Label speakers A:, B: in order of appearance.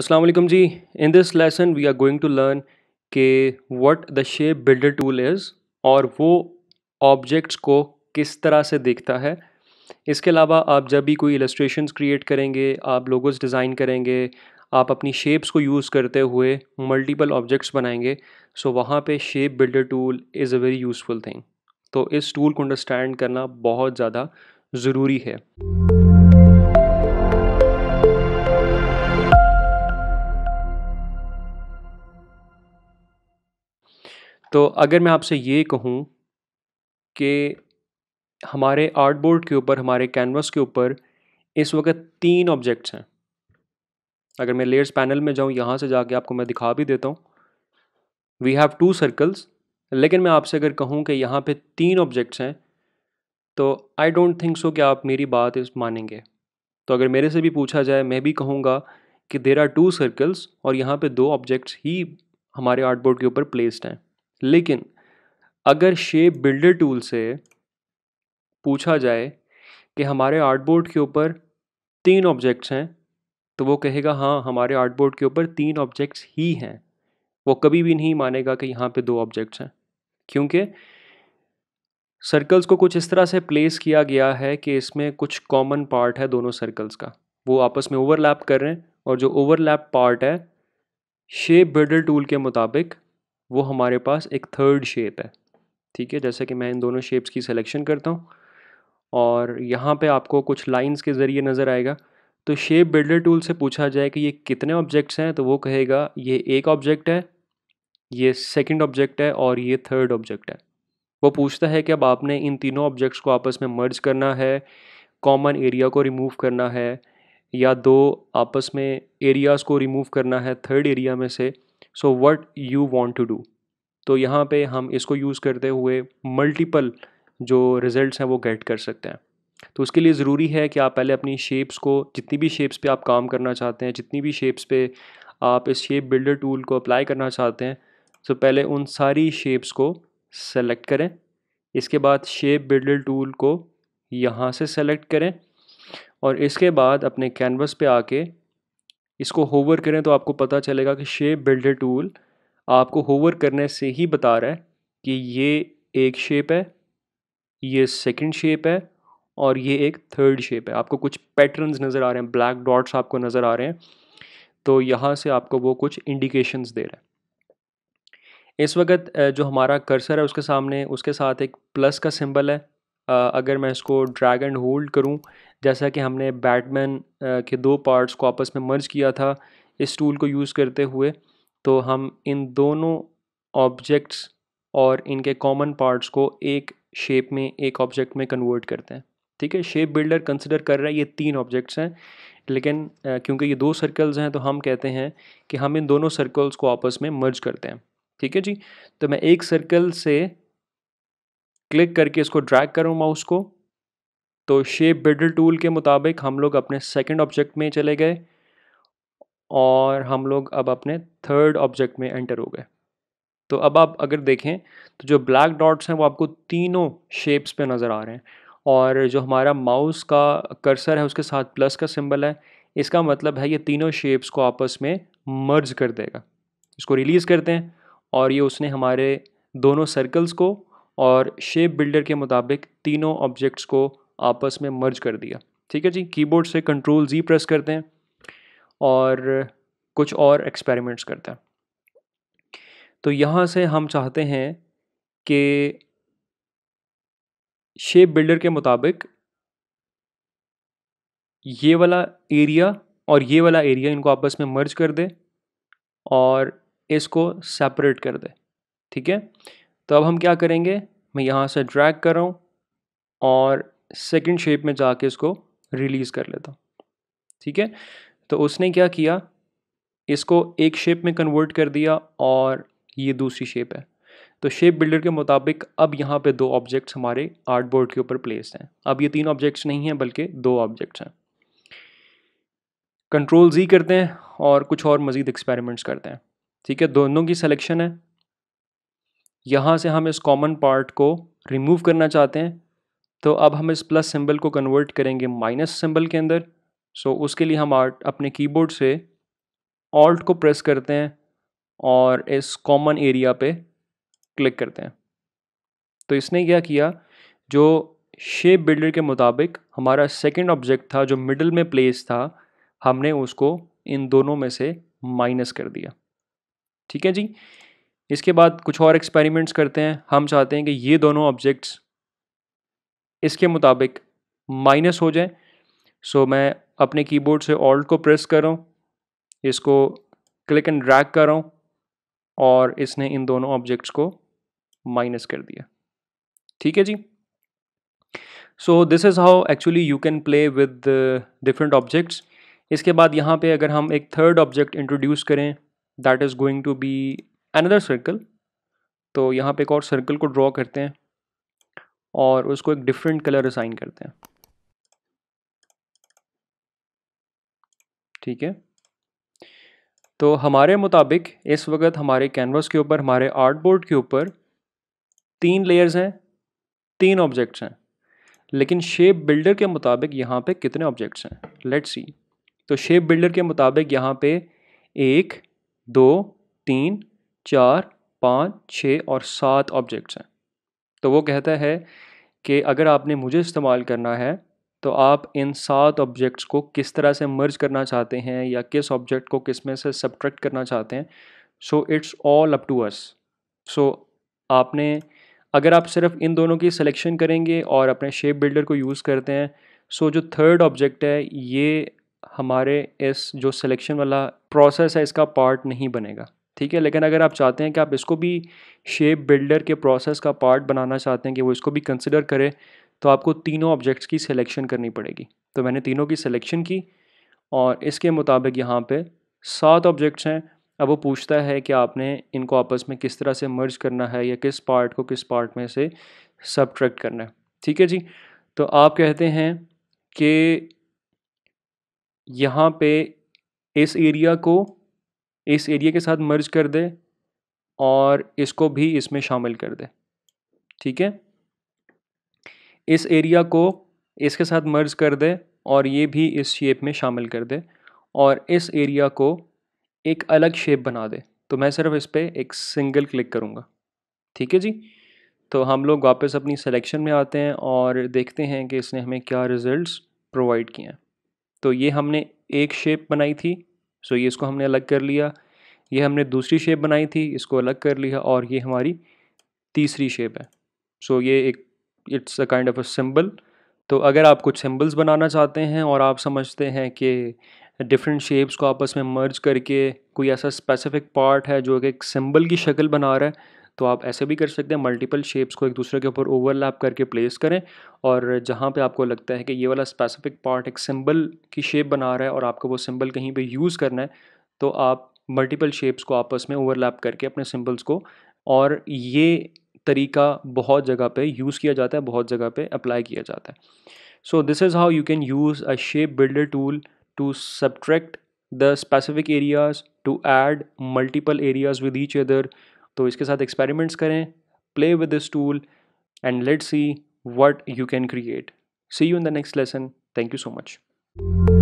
A: अस्सलाम वालेकुम जी in this lesson we are going to learn के what the shape builder tool is और वो ऑब्जेक्ट्स को किस तरह से देखता है इसके अलावा आप जब भी कोई इलस्ट्रेशन क्रिएट करेंगे आप लोगोस डिज़ाइन करेंगे आप अपनी शेप्स को यूज़ करते हुए मल्टीपल ऑब्जेक्ट्स बनाएंगे सो so वहाँ पे shape builder tool is a very useful thing तो इस टूल को अंडरस्टैंड करना बहुत ज़्यादा ज़रूरी है तो अगर मैं आपसे ये कहूँ कि हमारे आर्ट बोर्ड के ऊपर हमारे कैनवास के ऊपर इस वक्त तीन ऑब्जेक्ट्स हैं अगर मैं लेयर्स पैनल में जाऊँ यहाँ से जाके आपको मैं दिखा भी देता हूँ वी हैव टू सर्कल्स लेकिन मैं आपसे अगर कहूँ कि यहाँ पे तीन ऑब्जेक्ट्स हैं तो आई डोंट थिंक सो कि आप मेरी बात इस मानेंगे तो अगर मेरे से भी पूछा जाए मैं भी कहूँगा कि देर आर टू सर्कल्स और यहाँ पे दो ऑब्जेक्ट्स ही हमारे आर्ट बोर्ड के ऊपर प्लेस्ड हैं लेकिन अगर शेप बिल्डर टूल से पूछा जाए कि हमारे आर्टबोर्ड के ऊपर तीन ऑब्जेक्ट्स हैं तो वो कहेगा हाँ हमारे आर्टबोर्ड के ऊपर तीन ऑब्जेक्ट्स ही हैं वो कभी भी नहीं मानेगा कि यहाँ पे दो ऑब्जेक्ट्स हैं क्योंकि सर्कल्स को कुछ इस तरह से प्लेस किया गया है कि इसमें कुछ कॉमन पार्ट है दोनों सर्कल्स का वो आपस में ओवरलैप कर रहे हैं और जो ओवरलैप पार्ट है शेप बिल्डर टूल के मुताबिक वो हमारे पास एक थर्ड शेप है ठीक है जैसे कि मैं इन दोनों शेप्स की सिलेक्शन करता हूँ और यहाँ पे आपको कुछ लाइंस के ज़रिए नज़र आएगा तो शेप बिल्डर टूल से पूछा जाए कि ये कितने ऑब्जेक्ट्स हैं तो वो कहेगा ये एक ऑब्जेक्ट है ये सेकंड ऑब्जेक्ट है और ये थर्ड ऑब्जेक्ट है वो पूछता है कि अब आपने इन तीनों ऑब्जेक्ट्स को आपस में मर्ज करना है कॉमन एरिया को रिमूव करना है या दो आपस में एरियाज़ को रिमूव करना है थर्ड एरिया में से so what you want to do तो यहाँ पे हम इसको यूज़ करते हुए मल्टीपल जो रिज़ल्ट हैं वो गेट कर सकते हैं तो उसके लिए ज़रूरी है कि आप पहले अपनी शेप्स को जितनी भी शेप्स पे आप काम करना चाहते हैं जितनी भी शेप्स पे आप इस शेप बिल्डर टूल को अप्लाई करना चाहते हैं तो पहले उन सारी शेप्स को सेलेक्ट करें इसके बाद शेप बिल्डर टूल को यहाँ से सेलेक्ट करें और इसके बाद अपने कैनवस पे आके इसको होवर करें तो आपको पता चलेगा कि शेप बिल्डर टूल आपको होवर करने से ही बता रहा है कि ये एक शेप है ये सेकंड शेप है और ये एक थर्ड शेप है आपको कुछ पैटर्न्स नज़र आ रहे हैं ब्लैक डॉट्स आपको नज़र आ रहे हैं तो यहाँ से आपको वो कुछ इंडिकेशंस दे रहा है इस वक्त जो हमारा कर्सर है उसके सामने उसके साथ एक प्लस का सिंबल है अगर मैं इसको ड्रैग एंड होल्ड करूँ जैसा कि हमने बैटमैन के दो पार्ट्स को आपस में मर्ज किया था इस टूल को यूज़ करते हुए तो हम इन दोनों ऑब्जेक्ट्स और इनके कॉमन पार्ट्स को एक शेप में एक ऑब्जेक्ट में कन्वर्ट करते हैं ठीक है शेप बिल्डर कंसिडर कर रहा है ये तीन ऑब्जेक्ट्स हैं लेकिन क्योंकि ये दो सर्कल्स हैं तो हम कहते हैं कि हम इन दोनों सर्कल्स को आपस में मर्ज करते हैं ठीक है जी तो मैं एक सर्कल से क्लिक करके इसको ड्रैग करूँ माउस को तो शेप बिल्डर टूल के मुताबिक हम लोग अपने सेकंड ऑब्जेक्ट में चले गए और हम लोग अब अपने थर्ड ऑब्जेक्ट में एंटर हो गए तो अब आप अगर देखें तो जो ब्लैक डॉट्स हैं वो आपको तीनों शेप्स पे नज़र आ रहे हैं और जो हमारा माउस का कर्सर है उसके साथ प्लस का सिंबल है इसका मतलब है ये तीनों शेप्स को आपस में मर्ज कर देगा इसको रिलीज़ करते हैं और ये उसने हमारे दोनों सर्कल्स को और शेप बिल्डर के मुताबिक तीनों ऑब्जेक्ट्स को आपस में मर्ज कर दिया ठीक है जी कीबोर्ड से कंट्रोल जी प्रेस करते हैं और कुछ और एक्सपेरिमेंट्स करते हैं तो यहाँ से हम चाहते हैं कि शेप बिल्डर के मुताबिक ये वाला एरिया और ये वाला एरिया इनको आपस में मर्ज कर दे और इसको सेपरेट कर दे ठीक है तो अब हम क्या करेंगे मैं यहाँ से ड्रैग कर रहा हूँ और सेकंड शेप में जाके इसको रिलीज़ कर लेता ठीक है तो उसने क्या किया इसको एक शेप में कन्वर्ट कर दिया और ये दूसरी शेप है तो शेप बिल्डर के मुताबिक अब यहाँ पे दो ऑब्जेक्ट्स हमारे आर्ट बोर्ड के ऊपर प्लेस हैं अब ये तीन ऑब्जेक्ट्स नहीं हैं बल्कि दो ऑब्जेक्ट्स हैं कंट्रोल जी करते हैं और कुछ और मज़ीद एक्सपेरिमेंट्स करते हैं ठीक है दोनों की सिलेक्शन है यहाँ से हम इस कॉमन पार्ट को रिमूव करना चाहते हैं तो अब हम इस प्लस सिंबल को कन्वर्ट करेंगे माइनस सिंबल के अंदर सो so, उसके लिए हम आर्ट अपने कीबोर्ड से ऑल्ट को प्रेस करते हैं और इस कॉमन एरिया पे क्लिक करते हैं तो इसने क्या किया जो शेप बिल्डर के मुताबिक हमारा सेकंड ऑब्जेक्ट था जो मिडल में प्लेस था हमने उसको इन दोनों में से माइनस कर दिया ठीक है जी इसके बाद कुछ और एक्सपेरिमेंट्स करते हैं हम चाहते हैं कि ये दोनों ऑब्जेक्ट्स इसके मुताबिक माइनस हो जाए सो मैं अपने कीबोर्ड से ऑल्ट को प्रेस कर रहा हूँ इसको क्लिक एंड ड्रैग कर रहा हूँ और इसने इन दोनों ऑब्जेक्ट्स को माइनस कर दिया ठीक है जी so this is how actually you can play with different objects इसके बाद यहाँ पे अगर हम एक थर्ड ऑब्जेक्ट इंट्रोड्यूस करें that is going to be another circle तो यहाँ पे एक और सर्कल को ड्रॉ करते हैं और उसको एक डिफरेंट कलर असाइन करते हैं ठीक है तो हमारे मुताबिक इस वक्त हमारे कैनवास के ऊपर हमारे आर्ट बोर्ड के ऊपर तीन लेयर्स हैं तीन ऑब्जेक्ट्स हैं लेकिन शेप बिल्डर के मुताबिक यहाँ पे कितने ऑब्जेक्ट्स हैं लेट्स सी तो शेप बिल्डर के मुताबिक यहाँ पे एक दो तीन चार पाँच छः और सात ऑब्जेक्ट्स हैं तो वो कहता है कि अगर आपने मुझे इस्तेमाल करना है तो आप इन सात ऑब्जेक्ट्स को किस तरह से मर्ज करना चाहते हैं या किस ऑब्जेक्ट को किस में से सब्ट्रैक्ट करना चाहते हैं so it's all up to us so आपने अगर आप सिर्फ इन दोनों की सिलेक्शन करेंगे और अपने शेप बिल्डर को यूज़ करते हैं सो so जो थर्ड ऑब्जेक्ट है ये हमारे इस जो सिलेक्शन वाला प्रोसेस है इसका पार्ट नहीं बनेगा ठीक है लेकिन अगर आप चाहते हैं कि आप इसको भी शेप बिल्डर के प्रोसेस का पार्ट बनाना चाहते हैं कि वो इसको भी कंसिडर करे तो आपको तीनों ऑब्जेक्ट्स की सिलेक्शन करनी पड़ेगी तो मैंने तीनों की सिलेक्शन की और इसके मुताबिक यहाँ पे सात ऑब्जेक्ट्स हैं अब वो पूछता है कि आपने इनको आपस में किस तरह से मर्ज करना है या किस पार्ट को किस पार्ट में से सब्ट्रैक्ट करना है ठीक है जी तो आप कहते हैं कि यहाँ पे इस एरिया को इस एरिया के साथ मर्ज कर दे और इसको भी इसमें शामिल कर दे ठीक है इस एरिया को इसके साथ मर्ज कर दे और ये भी इस शेप में शामिल कर दे और इस एरिया को एक अलग शेप बना दे तो मैं सिर्फ इस पर एक सिंगल क्लिक करूँगा ठीक है जी तो हम लोग वापस अपनी सिलेक्शन में आते हैं और देखते हैं कि इसने हमें क्या रिज़ल्ट्स प्रोवाइड किए हैं तो ये हमने एक शेप बनाई थी सो ये इसको हमने अलग कर लिया ये हमने दूसरी शेप बनाई थी इसको अलग कर लिया और ये हमारी तीसरी शेप है सो ये एक it's a kind of a symbol तो अगर आप कुछ सिंबल्स बनाना चाहते हैं और आप समझते हैं कि डिफरेंट शेप्स को आपस में मर्ज करके कोई ऐसा स्पेसिफिक पार्ट है जो कि एक सिंबल की शक्ल बना रहा है तो आप ऐसे भी कर सकते हैं मल्टीपल शेप्स को एक दूसरे के ऊपर ओवरलैप करके प्लेस करें और जहाँ पे आपको लगता है कि ये वाला स्पेसिफिक पार्ट एक सिंबल की शेप बना रहा है और आपको वो सिंबल कहीं पे यूज़ करना है तो आप मल्टीपल शेप्स को आपस में ओवरलैप करके अपने सिम्बल्स को और ये तरीका बहुत जगह पर यूज़ किया जाता है बहुत जगह पर अप्लाई किया जाता है so this is how you can use a shape builder tool to subtract the specific areas to add multiple areas with each other तो इसके साथ एक्सपेरिमेंट्स करें play with this tool and let see what you can create see you in the next lesson thank you so much